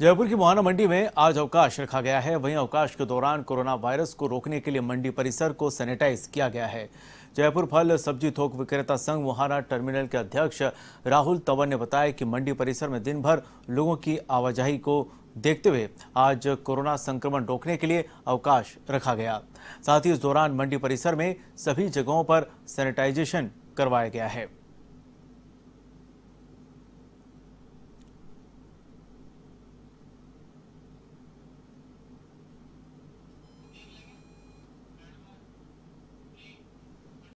जयपुर की मोहाना मंडी में आज अवकाश रखा गया है वहीं अवकाश के दौरान कोरोना वायरस को रोकने के लिए मंडी परिसर को सैनिटाइज किया गया है जयपुर फल सब्जी थोक विक्रेता संघ मोहाना टर्मिनल के अध्यक्ष राहुल तंवर ने बताया कि मंडी परिसर में दिन भर लोगों की आवाजाही को देखते हुए आज कोरोना संक्रमण रोकने के लिए अवकाश रखा गया साथ ही इस दौरान मंडी परिसर में सभी जगहों पर सैनिटाइजेशन करवाया गया है